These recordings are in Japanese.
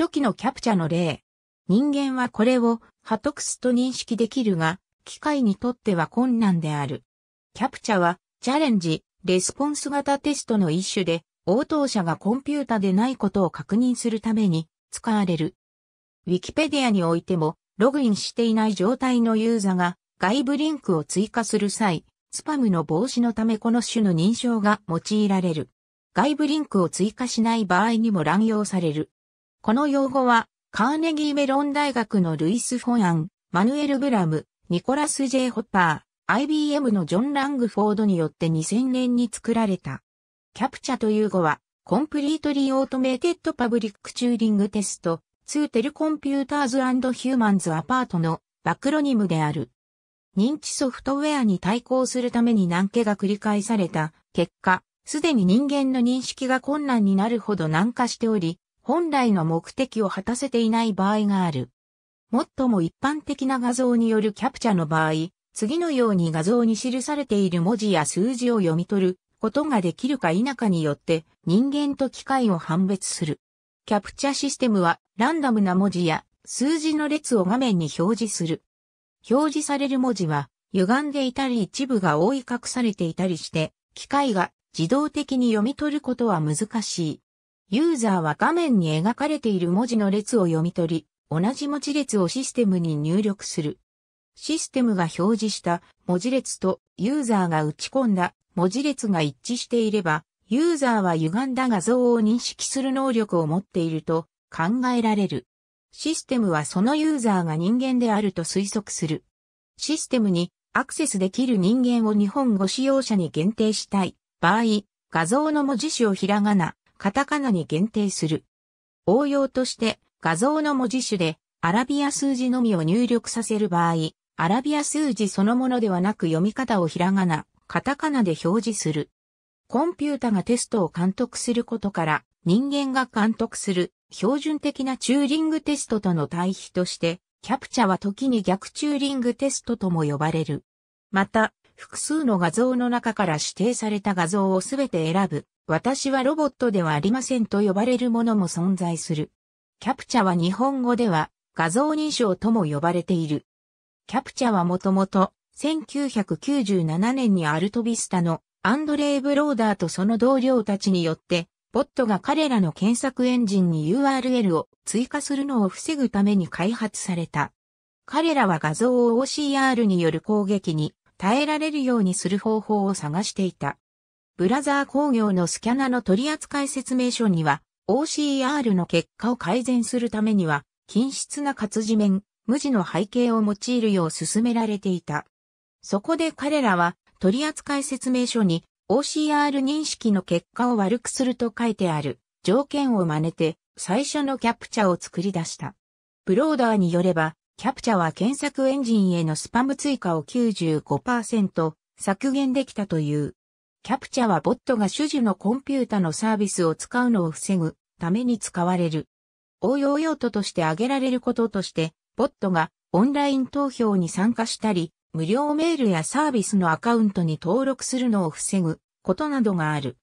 初期のキャプチャの例。人間はこれをハトクスと認識できるが、機械にとっては困難である。キャプチャは、チャレンジ、レスポンス型テストの一種で、応答者がコンピュータでないことを確認するために使われる。ウィキペディアにおいても、ログインしていない状態のユーザーが外部リンクを追加する際、スパムの防止のためこの種の認証が用いられる。外部リンクを追加しない場合にも乱用される。この用語は、カーネギーメロン大学のルイス・フォアン、マヌエル・ブラム、ニコラス・ジェイ・ホッパー、IBM のジョン・ラングフォードによって2000年に作られた。キャプチャという語は、コンプリートリーオートメイテッドパブリックチューリングテスト、ツーテルコンピューターズヒューマンズアパートのバクロニムである。認知ソフトウェアに対抗するために難化が繰り返された結果、すでに人間の認識が困難になるほど難化しており、本来の目的を果たせていない場合がある。もっとも一般的な画像によるキャプチャの場合、次のように画像に記されている文字や数字を読み取ることができるか否かによって人間と機械を判別する。キャプチャシステムはランダムな文字や数字の列を画面に表示する。表示される文字は歪んでいたり一部が覆い隠されていたりして、機械が自動的に読み取ることは難しい。ユーザーは画面に描かれている文字の列を読み取り、同じ文字列をシステムに入力する。システムが表示した文字列とユーザーが打ち込んだ文字列が一致していれば、ユーザーは歪んだ画像を認識する能力を持っていると考えられる。システムはそのユーザーが人間であると推測する。システムにアクセスできる人間を日本語使用者に限定したい場合、画像の文字種をひらがな、カタカナに限定する。応用として画像の文字種でアラビア数字のみを入力させる場合、アラビア数字そのものではなく読み方をひらがな、カタカナで表示する。コンピュータがテストを監督することから人間が監督する標準的なチューリングテストとの対比としてキャプチャは時に逆チューリングテストとも呼ばれる。また、複数の画像の中から指定された画像をすべて選ぶ私はロボットではありませんと呼ばれるものも存在する。キャプチャは日本語では画像認証とも呼ばれている。キャプチャはもともと1997年にアルトビスタのアンドレイ・ブローダーとその同僚たちによって、ボットが彼らの検索エンジンに URL を追加するのを防ぐために開発された。彼らは画像を OCR による攻撃に耐えられるようにする方法を探していた。ブラザー工業のスキャナの取扱説明書には、OCR の結果を改善するためには、均質な活字面、無地の背景を用いるよう勧められていた。そこで彼らは、取扱説明書に OCR 認識の結果を悪くすると書いてある条件を真似て最初のキャプチャを作り出した。ブローダーによれば、キャプチャは検索エンジンへのスパム追加を95%削減できたという。キャプチャはボットが主樹のコンピュータのサービスを使うのを防ぐために使われる。応用用途として挙げられることとして、ボットがオンライン投票に参加したり、無料メールやサービスのアカウントに登録するのを防ぐことなどがある。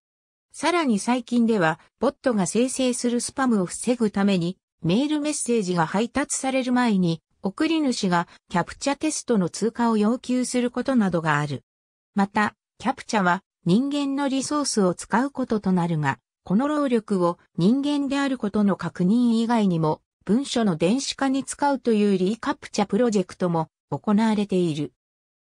さらに最近では、ボットが生成するスパムを防ぐために、メールメッセージが配達される前に、送り主がキャプチャテストの通過を要求することなどがある。また、キャプチャは人間のリソースを使うこととなるが、この労力を人間であることの確認以外にも、文書の電子化に使うというリーカプチャプロジェクトも行われている。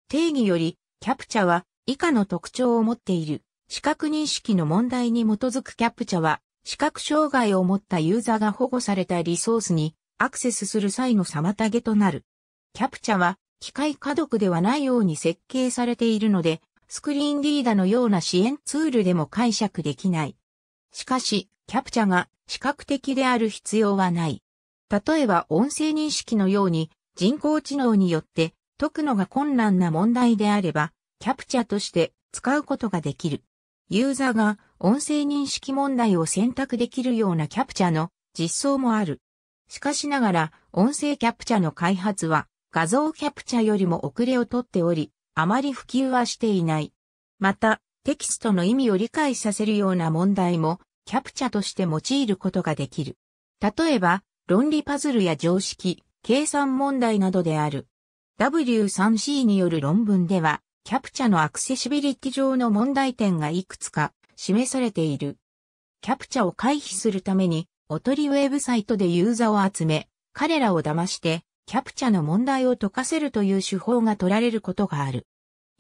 定義より、キャプチャは以下の特徴を持っている。視覚認識の問題に基づくキャプチャは、視覚障害を持ったユーザーが保護されたリソースにアクセスする際の妨げとなる。キャプチャは機械可読ではないように設計されているので、スクリーンリーダーのような支援ツールでも解釈できない。しかし、キャプチャが視覚的である必要はない。例えば音声認識のように人工知能によって解くのが困難な問題であれば、キャプチャとして使うことができる。ユーザーが音声認識問題を選択できるようなキャプチャの実装もある。しかしながら、音声キャプチャの開発は画像キャプチャよりも遅れをとっており、あまり普及はしていない。また、テキストの意味を理解させるような問題も、キャプチャとして用いることができる。例えば、論理パズルや常識、計算問題などである。W3C による論文では、キャプチャのアクセシビリティ上の問題点がいくつか示されている。キャプチャを回避するために、おとりウェブサイトでユーザーを集め、彼らを騙して、キャプチャの問題を解かせるという手法が取られることがある。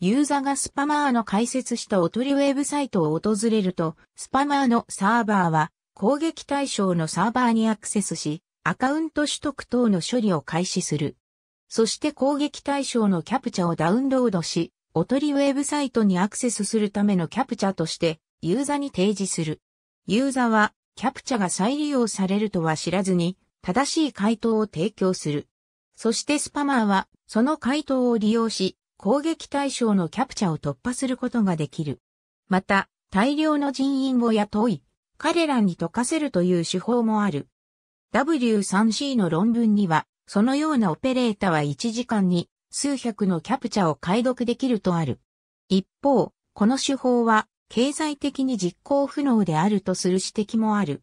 ユーザがスパマーの解説したおとりウェブサイトを訪れると、スパマーのサーバーは攻撃対象のサーバーにアクセスし、アカウント取得等の処理を開始する。そして攻撃対象のキャプチャをダウンロードし、おとりウェブサイトにアクセスするためのキャプチャとしてユーザに提示する。ユーザはキャプチャが再利用されるとは知らずに正しい回答を提供する。そしてスパマーは、その回答を利用し、攻撃対象のキャプチャを突破することができる。また、大量の人員を雇い、彼らに解かせるという手法もある。W3C の論文には、そのようなオペレータは1時間に数百のキャプチャを解読できるとある。一方、この手法は経済的に実行不能であるとする指摘もある。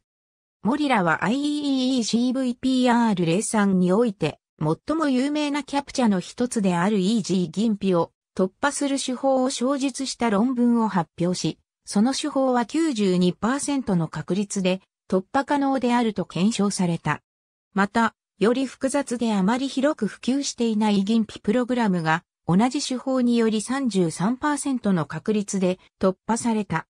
モリラは IEEE CVPR03 において最も有名なキャプチャの一つであるイージー銀皮を突破する手法を詳述した論文を発表し、その手法は92%の確率で突破可能であると検証された。また、より複雑であまり広く普及していない銀皮プログラムが同じ手法により33%の確率で突破された。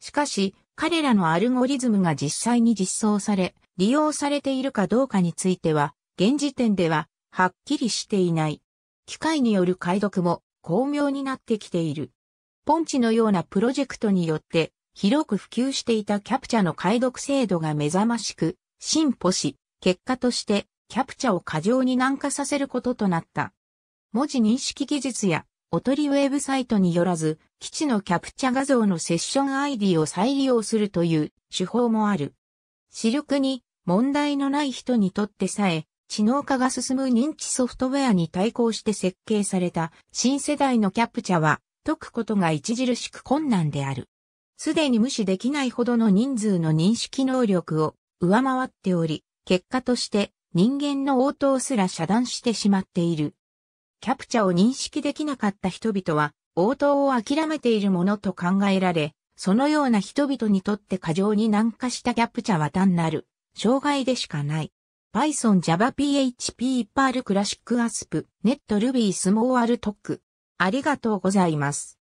しかし、彼らのアルゴリズムが実際に実装され、利用されているかどうかについては、現時点では、はっきりしていない。機械による解読も、巧妙になってきている。ポンチのようなプロジェクトによって、広く普及していたキャプチャの解読制度が目覚ましく、進歩し、結果として、キャプチャを過剰に軟化させることとなった。文字認識技術や、おとりウェブサイトによらず、基地のキャプチャ画像のセッション ID を再利用するという手法もある。視力に問題のない人にとってさえ、知能化が進む認知ソフトウェアに対抗して設計された新世代のキャプチャは解くことが著しく困難である。すでに無視できないほどの人数の認識能力を上回っており、結果として人間の応答すら遮断してしまっている。キャプチャを認識できなかった人々は応答を諦めているものと考えられ、そのような人々にとって過剰に難化したキャプチャは単なる障害でしかない。Python Java PHP Perl Classic Asp Net Ruby Small Talk ありがとうございます。